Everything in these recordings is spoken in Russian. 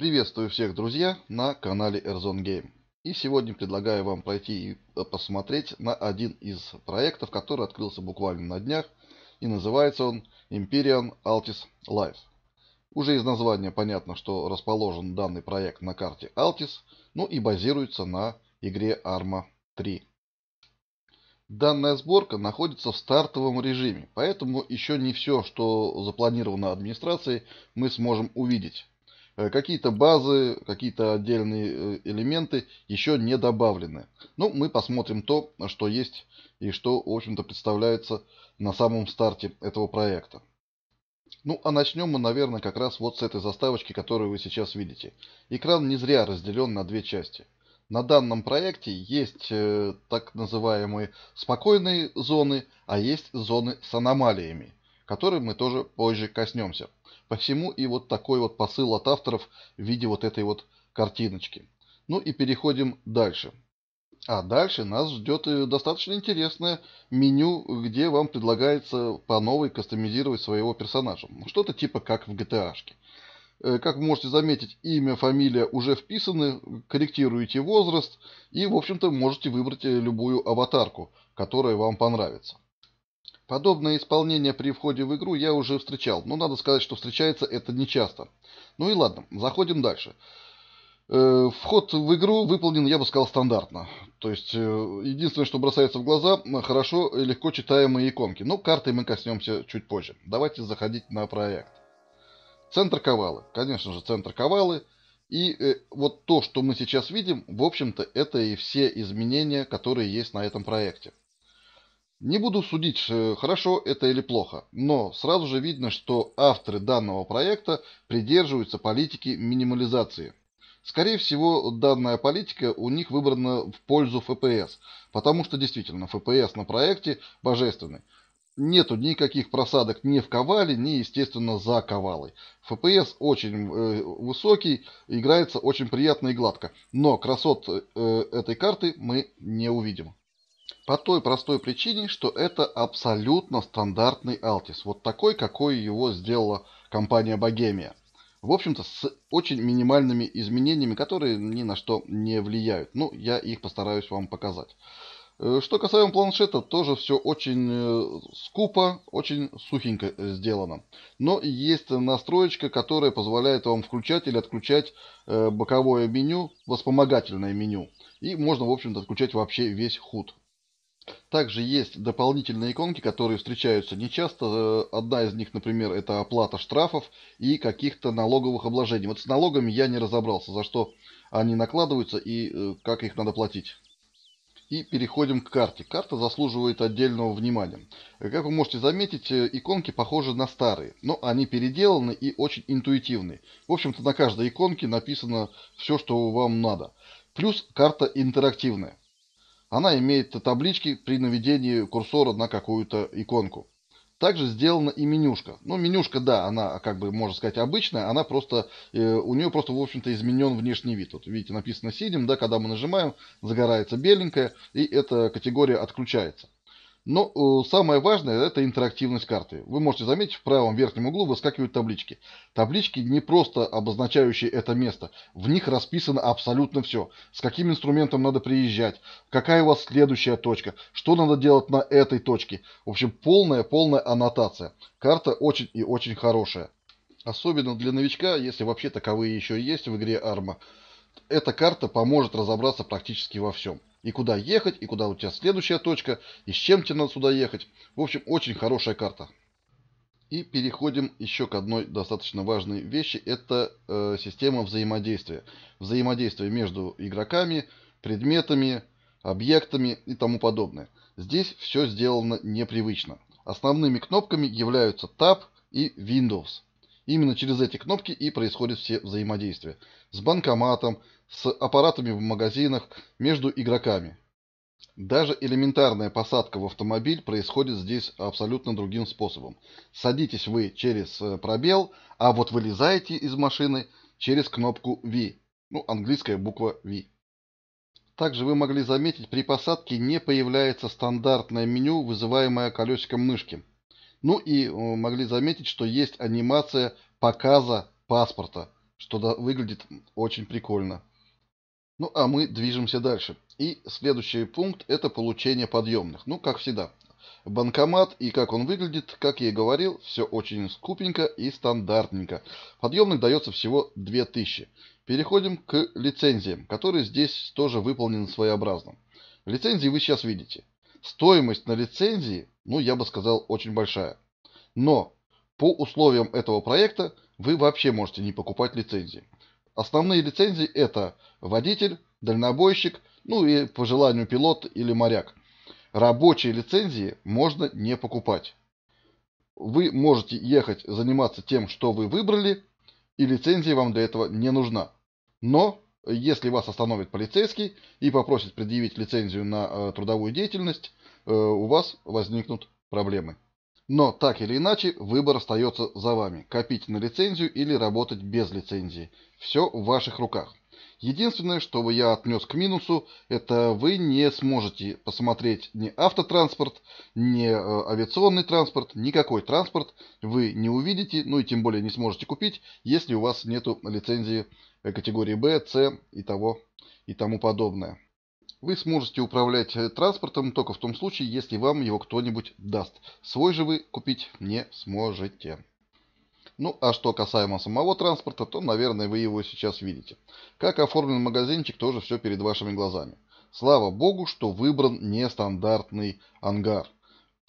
Приветствую всех, друзья, на канале Airzone Game. И сегодня предлагаю вам пройти и э, посмотреть на один из проектов, который открылся буквально на днях. И называется он Imperian Altis Live. Уже из названия понятно, что расположен данный проект на карте Altis, ну и базируется на игре Arma 3. Данная сборка находится в стартовом режиме, поэтому еще не все, что запланировано администрацией, мы сможем увидеть. Э, какие-то базы, какие-то отдельные э, элементы еще не добавлены. Ну, мы посмотрим то, что есть и что, в общем-то, представляется на самом старте этого проекта. Ну, а начнем мы, наверное, как раз вот с этой заставочки, которую вы сейчас видите. Экран не зря разделен на две части. На данном проекте есть э, так называемые спокойные зоны, а есть зоны с аномалиями, которые мы тоже позже коснемся. Посему и вот такой вот посыл от авторов в виде вот этой вот картиночки. Ну и переходим дальше. А дальше нас ждет э, достаточно интересное меню, где вам предлагается по новой кастомизировать своего персонажа. Ну, что-то типа как в GTA. -шке. Э, как вы можете заметить, имя, фамилия уже вписаны, корректируете возраст и, в общем-то, можете выбрать э, любую аватарку, которая вам понравится. Подобное исполнение при входе в игру я уже встречал, но надо сказать, что встречается это нечасто. Ну и ладно, заходим дальше. Э, вход в игру выполнен, я бы сказал, стандартно. То есть, э, единственное, что бросается в глаза, хорошо и легко читаемые иконки. Но ну, карты мы коснемся чуть позже. Давайте заходить на проект. Центр Ковалы. Конечно же, центр Ковалы. И э, вот то, что мы сейчас видим, в общем-то, это и все изменения, которые есть на этом проекте. Не буду судить, э, хорошо это или плохо, но сразу же видно, что авторы данного проекта придерживаются политики минимализации. Скорее всего, данная политика у них выбрана в пользу FPS, потому что действительно FPS на проекте божественный. Нету никаких просадок ни в ковале, ни, естественно, за ковалой. FPS очень э, высокий, играется очень приятно и гладко, но красот э, этой карты мы не увидим. По той простой причине, что это абсолютно стандартный Altis. Вот такой, какой его сделала компания Богемия. В общем-то, с очень минимальными изменениями, которые ни на что не влияют. Ну, я их постараюсь вам показать. Э, что касаемо планшета, тоже все очень э, скупо, очень сухенько сделано. Но есть настроечка, которая позволяет вам включать или отключать э, боковое меню, воспомогательное меню. И можно, в общем-то, отключать вообще весь худ. Также есть дополнительные иконки, которые встречаются нечасто. Э, одна из них, например, это оплата штрафов и каких-то налоговых обложений. Вот с налогами я не разобрался, за что они накладываются и э, как их надо платить. И переходим к карте. Карта заслуживает отдельного внимания. Э, как вы можете заметить, иконки похожи на старые, но они переделаны и очень интуитивны. В общем-то на каждой иконке написано все, что вам надо. Плюс карта интерактивная. Она имеет таблички при наведении курсора на какую-то иконку. Также сделана и менюшка. Ну, менюшка, да, она, как бы, можно сказать, обычная, она просто, э, у нее просто, в общем-то, изменен внешний вид. Вот, видите, написано «сидим», да, когда мы нажимаем, загорается беленькая, и эта категория отключается. Но э, самое важное это интерактивность карты. Вы можете заметить, в правом верхнем углу выскакивают таблички. Таблички не просто обозначающие это место. В них расписано абсолютно все. С каким инструментом надо приезжать, какая у вас следующая точка, что надо делать на этой точке. В общем, полная-полная аннотация. Карта очень и очень хорошая. Особенно для новичка, если вообще таковые еще есть в игре Арма. Эта карта поможет разобраться практически во всем и куда ехать, и куда у тебя следующая точка, и с чем тебе надо сюда ехать. В общем, очень хорошая карта. И переходим еще к одной достаточно важной вещи. Это э, система взаимодействия. Взаимодействие между игроками, предметами, объектами и тому подобное. Здесь все сделано непривычно. Основными кнопками являются Tab и Windows. Именно через эти кнопки и происходит все взаимодействия. С банкоматом, с аппаратами в магазинах, между игроками. Даже элементарная посадка в автомобиль происходит здесь абсолютно другим способом. Садитесь вы через э, пробел, а вот вылезаете из машины через кнопку V. Ну, английская буква V. Также вы могли заметить, при посадке не появляется стандартное меню, вызываемое колесиком мышки. Ну и э, могли заметить, что есть анимация показа паспорта, что выглядит очень прикольно. Ну, а мы движемся дальше. И следующий пункт – это получение подъемных. Ну, как всегда, банкомат и как он выглядит, как я и говорил, все очень скупенько и стандартненько. Подъемных дается всего 2000. Переходим к лицензиям, которые здесь тоже выполнены своеобразно. Лицензии вы сейчас видите. Стоимость на лицензии, ну, я бы сказал, очень большая. Но по условиям этого проекта вы вообще можете не покупать лицензии. Основные лицензии это водитель, дальнобойщик, ну и по желанию пилот или моряк. Рабочие лицензии можно не покупать. Вы можете ехать заниматься тем, что вы выбрали, и лицензия вам для этого не нужна. Но если вас остановит полицейский и попросит предъявить лицензию на э, трудовую деятельность, э, у вас возникнут проблемы. Но, так или иначе, выбор остается за вами. Копить на лицензию или работать без лицензии. Все в ваших руках. Единственное, что бы я отнес к минусу, это вы не сможете посмотреть ни автотранспорт, ни э, авиационный транспорт, никакой транспорт вы не увидите, ну и тем более не сможете купить, если у вас нет лицензии категории B, C и, того, и тому подобное. Вы сможете управлять э, транспортом только в том случае, если вам его кто-нибудь даст. Свой же вы купить не сможете. Ну, а что касаемо самого транспорта, то, наверное, вы его сейчас видите. Как оформлен магазинчик, тоже все перед вашими глазами. Слава богу, что выбран нестандартный ангар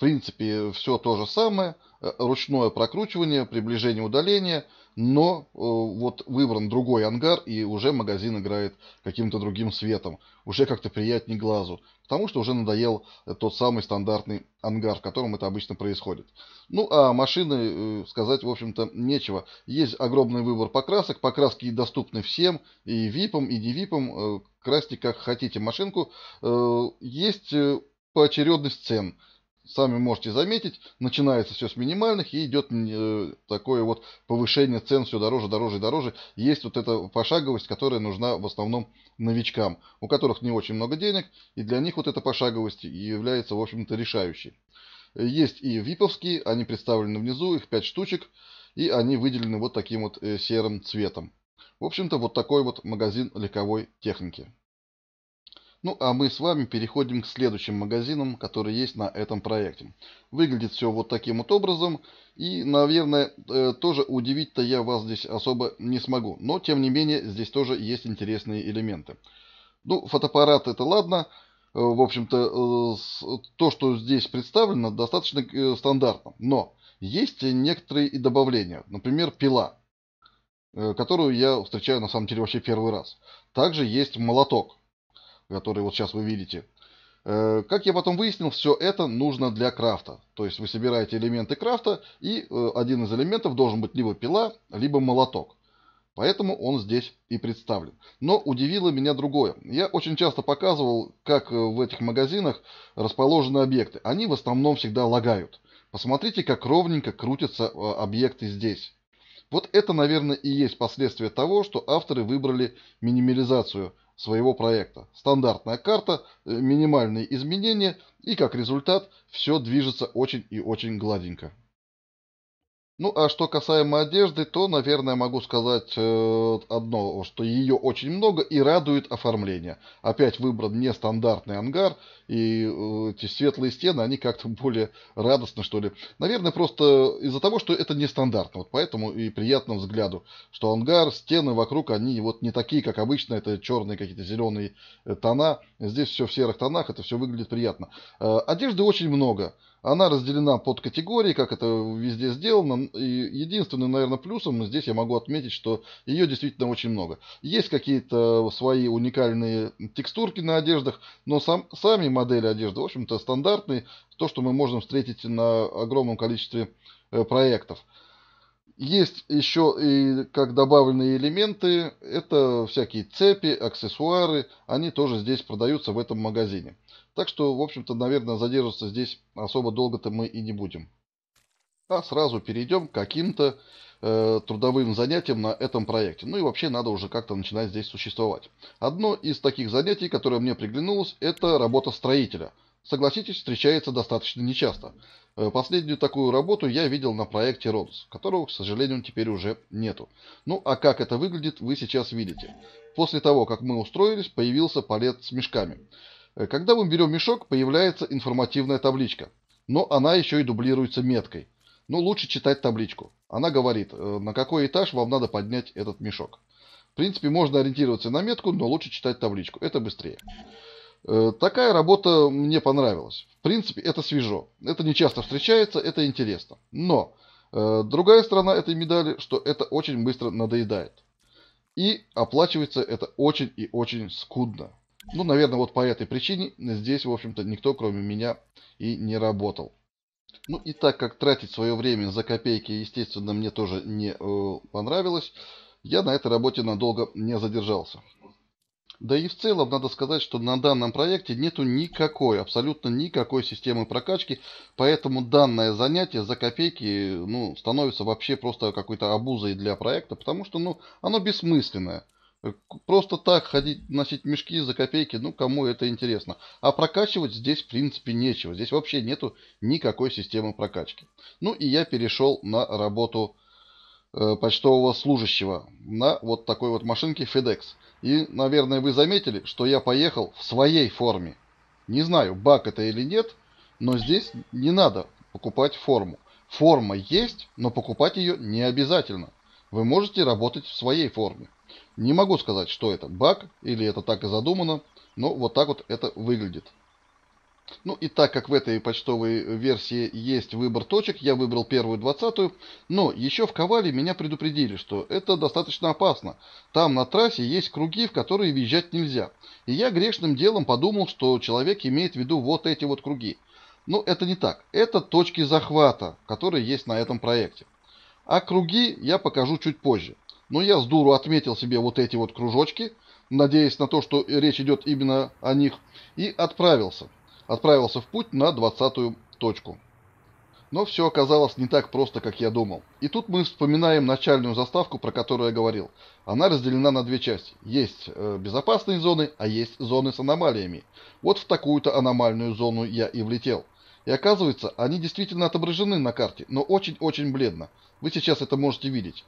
принципе, все то же самое. Э, ручное прокручивание, приближение, удаление. Но э, вот выбран другой ангар, и уже магазин играет каким-то другим светом. Уже как-то приятнее глазу. Потому что уже надоел э, тот самый стандартный ангар, в котором это обычно происходит. Ну, а машины э, сказать, в общем-то, нечего. Есть огромный выбор покрасок. Покраски доступны всем, и випам, и не випам. Э, красьте как хотите машинку. Э, есть э, поочередность цен сами можете заметить, начинается все с минимальных и идет э, такое вот повышение цен все дороже, дороже, дороже. Есть вот эта пошаговость, которая нужна в основном новичкам, у которых не очень много денег, и для них вот эта пошаговость является, в общем-то, решающей. Есть и виповские, они представлены внизу, их 5 штучек, и они выделены вот таким вот э, серым цветом. В общем-то, вот такой вот магазин легковой техники. Ну а мы с вами переходим к следующим магазинам, которые есть на этом проекте. Выглядит все вот таким вот образом. И, наверное, э, тоже удивить-то я вас здесь особо не смогу. Но, тем не менее, здесь тоже есть интересные элементы. Ну, фотоаппарат это ладно. Э, в общем-то, э, то, что здесь представлено, достаточно стандартно. Но есть некоторые и добавления. Например, пила, которую я встречаю на самом деле вообще первый раз. Также есть молоток который вот сейчас вы видите. Э, как я потом выяснил, все это нужно для крафта. То есть вы собираете элементы крафта, и э, один из элементов должен быть либо пила, либо молоток. Поэтому он здесь и представлен. Но удивило меня другое. Я очень часто показывал, как э, в этих магазинах расположены объекты. Они в основном всегда лагают. Посмотрите, как ровненько крутятся объекты здесь. Вот это, наверное, и есть последствия того, что авторы выбрали минимализацию своего проекта. Стандартная карта, э, минимальные изменения, и как результат все движется очень и очень гладенько. Ну, а что касаемо одежды, то, наверное, могу сказать э, одно, что ее очень много и радует оформление. Опять выбран нестандартный ангар, и э, эти светлые стены, они как-то более радостно, что ли. Наверное, просто из-за того, что это нестандартно, вот поэтому и приятно взгляду, что ангар, стены вокруг, они вот не такие, как обычно, это черные какие-то зеленые э, тона, здесь все в серых тонах, это все выглядит приятно. Э, одежды очень много. Она разделена под категории, как это везде сделано. И единственным, наверное, плюсом здесь я могу отметить, что ее действительно очень много. Есть какие-то свои уникальные текстурки на одеждах, но сам, сами модели одежды, в общем-то, стандартные. То, что мы можем встретить на огромном количестве э, проектов. Есть еще и как добавленные элементы, это всякие цепи, аксессуары, они тоже здесь продаются в этом магазине. Так что, в общем-то, наверное, задерживаться здесь особо долго-то мы и не будем. А сразу перейдем к каким-то э, трудовым занятиям на этом проекте. Ну и вообще надо уже как-то начинать здесь существовать. Одно из таких занятий, которое мне приглянулось, это работа строителя. Согласитесь, встречается достаточно нечасто. Э, последнюю такую работу я видел на проекте Родос, которого, к сожалению, теперь уже нету. Ну а как это выглядит, вы сейчас видите. После того, как мы устроились, появился палет с мешками. Э, когда мы берем мешок, появляется информативная табличка, но она еще и дублируется меткой. Но ну, лучше читать табличку. Она говорит, э, на какой этаж вам надо поднять этот мешок. В принципе, можно ориентироваться на метку, но лучше читать табличку. Это быстрее. Э, такая работа мне понравилась. В принципе, это свежо. Это не часто встречается, это интересно. Но другая сторона этой медали, что это очень быстро надоедает. И оплачивается это очень и очень скудно. Ну, наверное, вот по этой причине здесь, в общем-то, никто, кроме меня, и не работал. Ну и так как тратить свое время за копейки, естественно, мне тоже не э, понравилось, я на этой работе надолго не задержался. Да и в целом надо сказать, что на данном проекте нету никакой, абсолютно никакой системы прокачки, поэтому данное занятие за копейки ну, становится вообще просто какой-то обузой для проекта, потому что ну, оно бессмысленное. Э, просто так ходить, носить мешки за копейки, ну кому это интересно. А прокачивать здесь в принципе нечего. Здесь вообще нету никакой системы прокачки. Ну и я перешел на работу э, почтового служащего на вот такой вот машинке FedEx. И, наверное, вы заметили, что я поехал в своей форме. Не знаю, баг это или нет, но здесь не надо покупать форму. Форма есть, но покупать ее не обязательно. Вы можете работать в своей форме. Не могу сказать, что это баг или это так и задумано, но вот так вот это выглядит. Ну и так как в этой почтовой версии есть выбор точек, я выбрал первую двадцатую, но еще в Ковале меня предупредили, что это достаточно опасно. Там на трассе есть круги, в которые въезжать нельзя. И я грешным делом подумал, что человек имеет в виду вот эти вот круги. Но это не так. Это точки захвата, которые есть на этом проекте. А круги я покажу чуть позже. Но ну, я с дуру отметил себе вот эти вот кружочки, надеясь на то, что речь идет именно о них, и отправился. Отправился в путь на двадцатую точку. Но все оказалось не так просто, как я думал. И тут мы вспоминаем начальную заставку, про которую я говорил. Она разделена на две части. Есть э, безопасные зоны, а есть зоны с аномалиями. Вот в такую-то аномальную зону я и влетел. И оказывается, они действительно отображены на карте, но очень-очень бледно. Вы сейчас это можете видеть.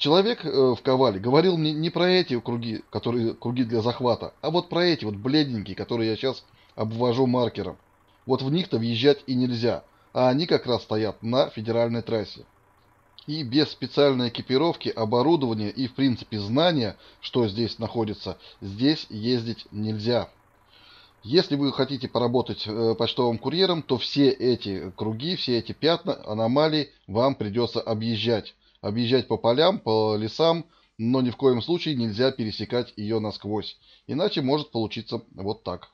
Человек э, в Ковале говорил мне не про эти круги, которые круги для захвата, а вот про эти вот бледненькие, которые я сейчас обвожу маркером. Вот в них-то въезжать и нельзя, а они как раз стоят на федеральной трассе. И без специальной экипировки, оборудования и в принципе знания, что здесь находится, здесь ездить нельзя. Если вы хотите поработать э, почтовым курьером, то все эти круги, все эти пятна, аномалии вам придется объезжать объезжать по полям, по лесам, но ни в коем случае нельзя пересекать ее насквозь, иначе может получиться вот так.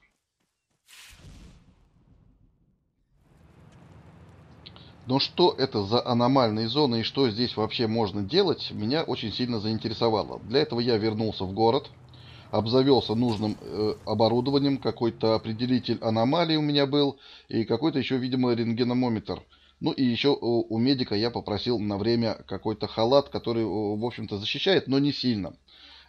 Но что это за аномальные зоны и что здесь вообще можно делать, меня очень сильно заинтересовало. Для этого я вернулся в город, обзавелся нужным э, оборудованием, какой-то определитель аномалий у меня был и какой-то еще, видимо, рентгеномометр – ну и еще у медика я попросил на время какой-то халат, который, в общем-то, защищает, но не сильно.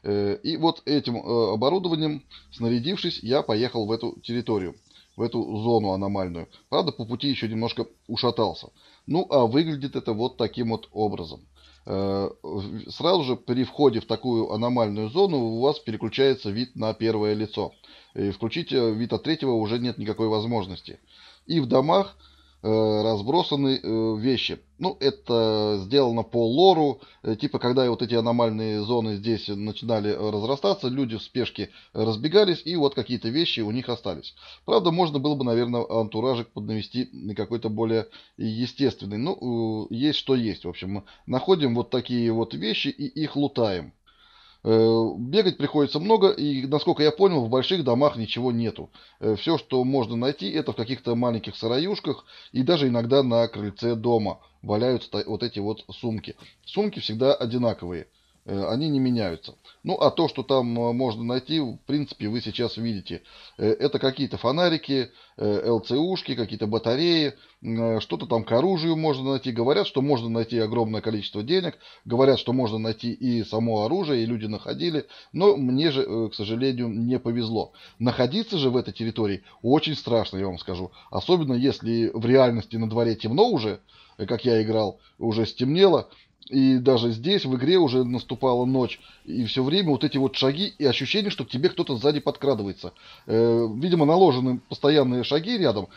Э, и вот этим э, оборудованием, снарядившись, я поехал в эту территорию, в эту зону аномальную. Правда, по пути еще немножко ушатался. Ну, а выглядит это вот таким вот образом. Э, сразу же при входе в такую аномальную зону у вас переключается вид на первое лицо. И включить вид от третьего уже нет никакой возможности. И в домах Э, разбросаны э, вещи. Ну, это сделано по лору, э, типа, когда вот эти аномальные зоны здесь начинали разрастаться, люди в спешке разбегались, и вот какие-то вещи у них остались. Правда, можно было бы, наверное, антуражик поднавести на какой-то более естественный. Ну, есть что есть, в общем. Мы находим вот такие вот вещи и их лутаем. Э, бегать приходится много, и, насколько я понял, в больших домах ничего нету. Э, Все, что можно найти, это в каких-то маленьких сараюшках, и даже иногда на крыльце дома валяются вот эти вот сумки. Сумки всегда одинаковые. Э, они не меняются. Ну, а то, что там э, можно найти, в принципе, вы сейчас видите. Э, это какие-то фонарики, ЛЦУшки, какие-то батареи, что-то там к оружию можно найти. Говорят, что можно найти огромное количество денег, говорят, что можно найти и само оружие, и люди находили. Но мне же, к сожалению, не повезло. Находиться же в этой территории очень страшно, я вам скажу. Особенно если в реальности на дворе темно уже, как я играл, уже стемнело, и даже здесь в игре уже наступала ночь, и все время вот эти вот шаги и ощущение, что к тебе кто-то сзади подкрадывается. Э, видимо, наложены постоянные шаги рядом,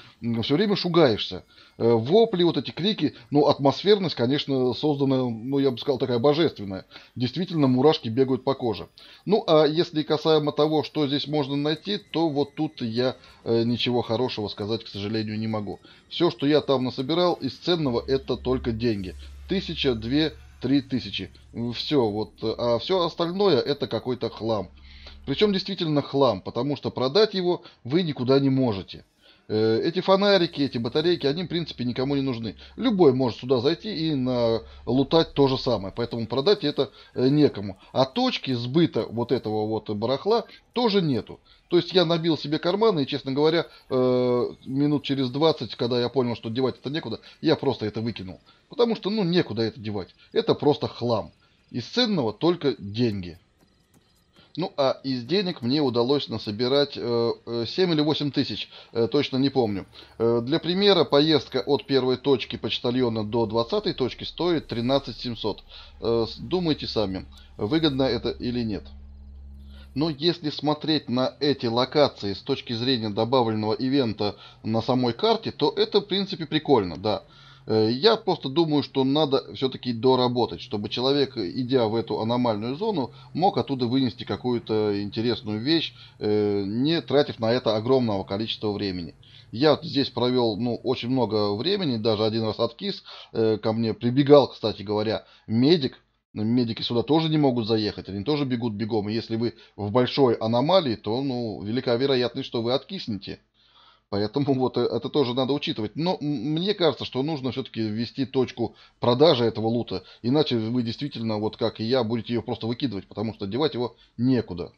все время шугаешься. Э, вопли, вот эти крики, ну, атмосферность, конечно, создана, ну, я бы сказал, такая божественная. Действительно, мурашки бегают по коже. Ну, а если касаемо того, что здесь можно найти, то вот тут я э, ничего хорошего сказать, к сожалению, не могу. Все, что я там насобирал из ценного, это только деньги тысяча, две, три тысячи. Все, вот, э, а все остальное это какой-то хлам. Причем действительно хлам, потому что продать его вы никуда не можете. Э, эти фонарики, эти батарейки, они, в принципе, никому не нужны. Любой может сюда зайти и налутать то же самое, поэтому продать это э, некому. А точки сбыта вот этого вот барахла тоже нету. То есть я набил себе карманы, и, честно говоря, э, минут через 20, когда я понял, что девать это некуда, я просто это выкинул. Потому что, ну, некуда это девать. Это просто хлам. Из ценного только деньги. Ну, а из денег мне удалось насобирать 7 э, э, или 8 тысяч, э, точно не помню. Для примера, поездка от первой точки почтальона до 20 точки стоит 13 700. Думайте сами, выгодно это или нет. Но если смотреть на эти локации с точки зрения добавленного ивента на самой карте, то это в принципе прикольно, да. Э, я просто думаю, что надо все-таки доработать, чтобы человек, идя в эту аномальную зону, мог оттуда вынести какую-то интересную вещь, э, не тратив на это огромного количества времени. Я здесь провел ну, очень много времени, даже один раз откис. Э, ко мне прибегал, кстати говоря, медик, медики сюда тоже не могут заехать, они тоже бегут бегом. И если вы в большой аномалии, то ну, велика вероятность, что вы откиснете. Поэтому вот э, это тоже надо учитывать. Но мне кажется, что нужно все-таки ввести точку продажи этого лута. Иначе вы действительно, вот как и я, будете ее просто выкидывать, потому что девать его некуда.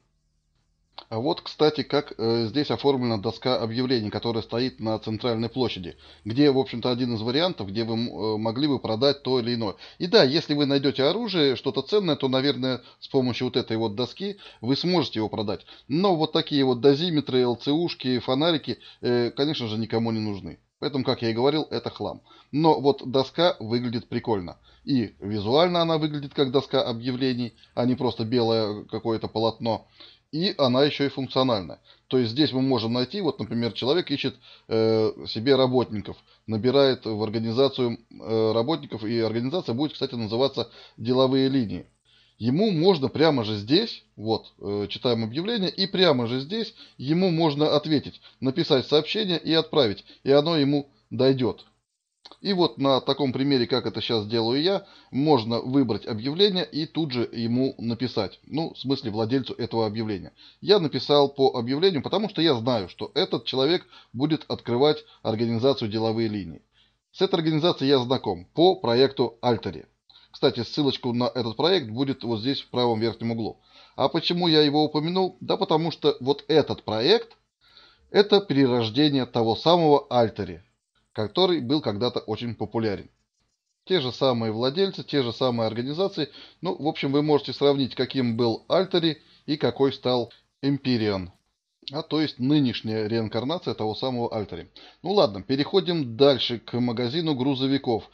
А вот, кстати, как э, здесь оформлена доска объявлений, которая стоит на центральной площади, где, в общем-то, один из вариантов, где вы э, могли бы продать то или иное. И да, если вы найдете оружие, что-то ценное, то, наверное, с помощью вот этой вот доски вы сможете его продать. Но вот такие вот дозиметры, ЛЦУшки, фонарики, э, конечно же, никому не нужны. Поэтому, как я и говорил, это хлам. Но вот доска выглядит прикольно. И визуально она выглядит как доска объявлений, а не просто белое какое-то полотно и она еще и функциональна. То есть здесь мы можем найти, вот, например, человек ищет э, себе работников, набирает в организацию э, работников, и организация будет, кстати, называться «Деловые линии». Ему можно прямо же здесь, вот, э, читаем объявление, и прямо же здесь ему можно ответить, написать сообщение и отправить, и оно ему дойдет. И вот на таком примере, как это сейчас делаю я, можно выбрать объявление и тут же ему написать. Ну, в смысле владельцу этого объявления. Я написал по объявлению, потому что я знаю, что этот человек будет открывать организацию деловые линии. С этой организацией я знаком по проекту Альтери. Кстати, ссылочку на этот проект будет вот здесь в правом верхнем углу. А почему я его упомянул? Да потому что вот этот проект – это перерождение того самого Альтери, который был когда-то очень популярен. Те же самые владельцы, те же самые организации. Ну, в общем, вы можете сравнить, каким был Альтери и какой стал Империон. А то есть нынешняя реинкарнация того самого Альтери. Ну ладно, переходим дальше к магазину грузовиков,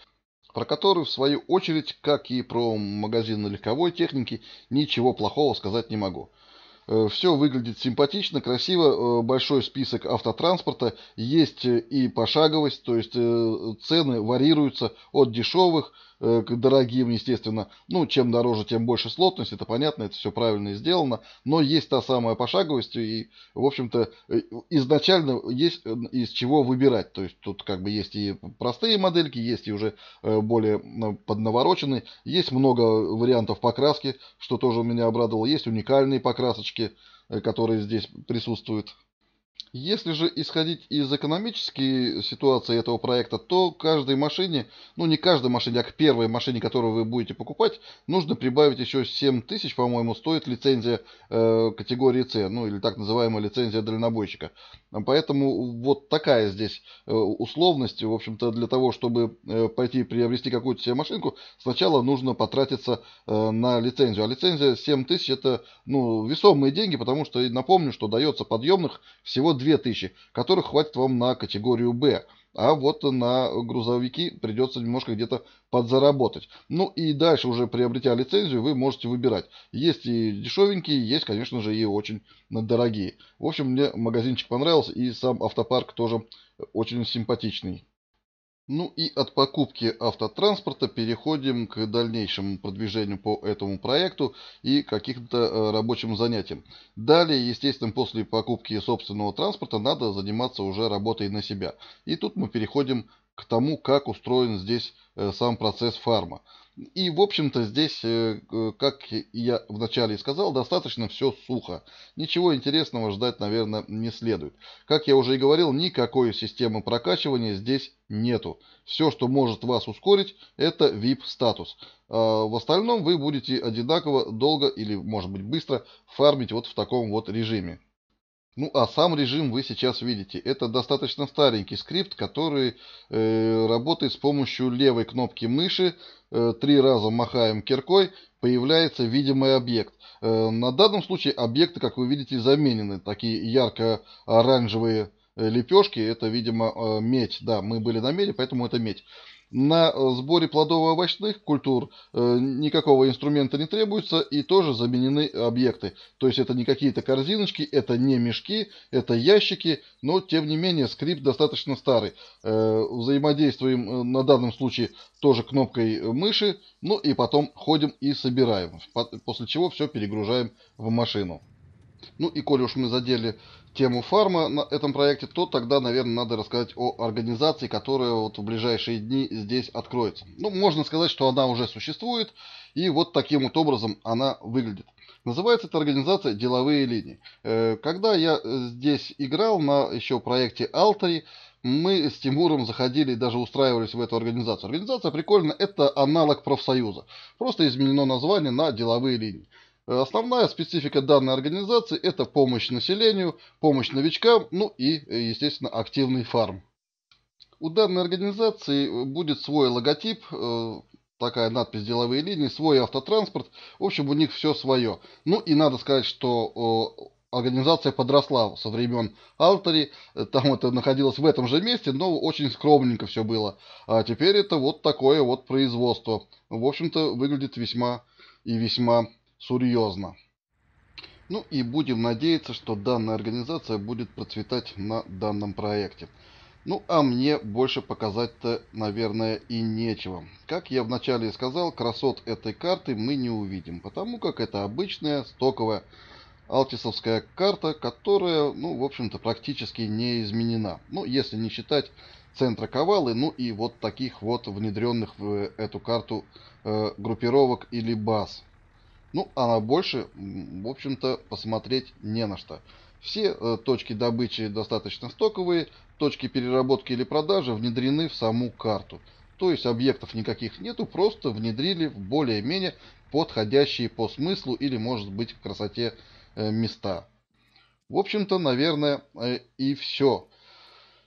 про который, в свою очередь, как и про магазин легковой техники, ничего плохого сказать не могу. Э, Все выглядит симпатично, красиво, э, большой список автотранспорта, есть э, и пошаговость, то есть цены варьируются от дешевых Э, к дорогим, естественно. Ну, чем дороже, тем больше слотность, это понятно, это все правильно сделано. Но есть та самая пошаговость, и, в общем-то, э, изначально есть э, из чего выбирать. То есть тут как бы есть и простые модельки, есть и уже более поднавороченные. Есть много вариантов покраски, что тоже меня обрадовало. Есть уникальные покрасочки, которые здесь присутствуют. Если же исходить из экономической ситуации этого проекта, то каждой машине, ну не каждой машине, а к первой машине, которую вы будете покупать, нужно прибавить еще 7 тысяч, по-моему, стоит лицензия э, категории С, ну или так называемая лицензия дальнобойщика. Поэтому вот такая здесь э, условность, в общем-то, для того, чтобы э, пойти приобрести какую-то себе машинку, сначала нужно потратиться э, на лицензию. А лицензия 7 тысяч это ну, весомые деньги, потому что, напомню, что дается подъемных всего 2000, которых хватит вам на категорию «Б». А вот на грузовики придется немножко где-то подзаработать. Ну и дальше уже приобретя лицензию, вы можете выбирать. Есть и дешевенькие, есть, конечно же, и очень дорогие. В общем, мне магазинчик понравился и сам автопарк тоже очень симпатичный. Ну и от покупки автотранспорта переходим к дальнейшему продвижению по этому проекту и каким-то э, рабочим занятиям. Далее, естественно, после покупки собственного транспорта надо заниматься уже работой на себя. И тут мы переходим к тому, как устроен здесь э, сам процесс фарма. И, в общем-то, здесь, э, э, как я вначале и сказал, достаточно все сухо. Ничего интересного ждать, наверное, не следует. Как я уже и говорил, никакой системы прокачивания здесь нету. Все, что может вас ускорить, это VIP-статус. А в остальном вы будете одинаково долго или, может быть, быстро фармить вот в таком вот режиме. Ну, а сам режим вы сейчас видите. Это достаточно старенький скрипт, который э, работает с помощью левой кнопки мыши. Э, три раза махаем киркой, появляется видимый объект. Э, на данном случае объекты, как вы видите, заменены. Такие ярко-оранжевые э, лепешки, это, видимо, э, медь. Да, мы были на меди, поэтому это медь. На э, сборе плодово-овощных культур э, никакого инструмента не требуется и тоже заменены объекты. То есть это не какие-то корзиночки, это не мешки, это ящики, но тем не менее скрипт достаточно старый. Э, взаимодействуем на данном случае тоже кнопкой мыши, ну и потом ходим и собираем, после чего все перегружаем в машину. Ну и коли уж мы задели тему фарма на этом проекте, то тогда, наверное, надо рассказать о организации, которая вот в ближайшие дни здесь откроется. Ну, можно сказать, что она уже существует, и вот таким вот образом она выглядит. Называется эта организация «Деловые линии». Э, когда я э, здесь играл на еще проекте «Алтари», мы с Тимуром заходили и даже устраивались в эту организацию. Организация прикольная, это аналог профсоюза. Просто изменено название на деловые линии. Основная специфика данной организации – это помощь населению, помощь новичкам, ну и, э, естественно, активный фарм. У данной организации будет свой логотип, э, такая надпись «Деловые линии», свой автотранспорт. В общем, у них все свое. Ну и надо сказать, что организация подросла со времен Алтери. Там это находилось в этом же месте, но очень скромненько все было. А теперь это вот такое вот производство. В общем-то, выглядит весьма и весьма серьезно. Ну и будем надеяться, что данная организация будет процветать на данном проекте. Ну а мне больше показать-то, наверное, и нечего. Как я вначале и сказал, красот этой карты мы не увидим, потому как это обычная стоковая алтисовская карта, которая, ну, в общем-то, практически не изменена. Ну, если не считать центра Ковалы, ну и вот таких вот внедренных в эту карту э, группировок или баз. Ну, а больше, в общем-то, посмотреть не на что. Все э, точки добычи достаточно стоковые, точки переработки или продажи внедрены в саму карту. То есть объектов никаких нету, просто внедрили в более-менее подходящие по смыслу или, может быть, в красоте э, места. В общем-то, наверное, э, и все.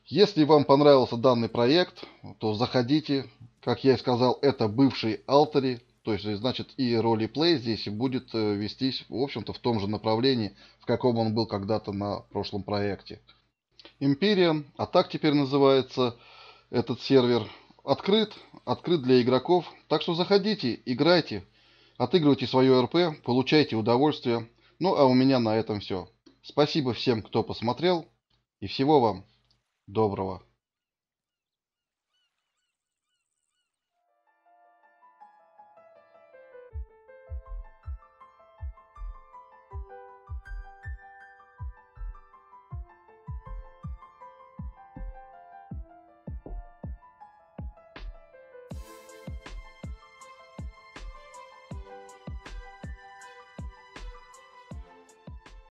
Если вам понравился данный проект, то заходите. Как я и сказал, это бывший Алтери, то есть, э, значит, и ролеплей здесь будет э, вестись, в общем-то, в том же направлении, в каком он был когда-то на прошлом проекте. Imperium, а так теперь называется этот сервер, открыт, открыт для игроков. Так что заходите, играйте, отыгрывайте свое РП, получайте удовольствие. Ну, а у меня на этом все. Спасибо всем, кто посмотрел, и всего вам доброго.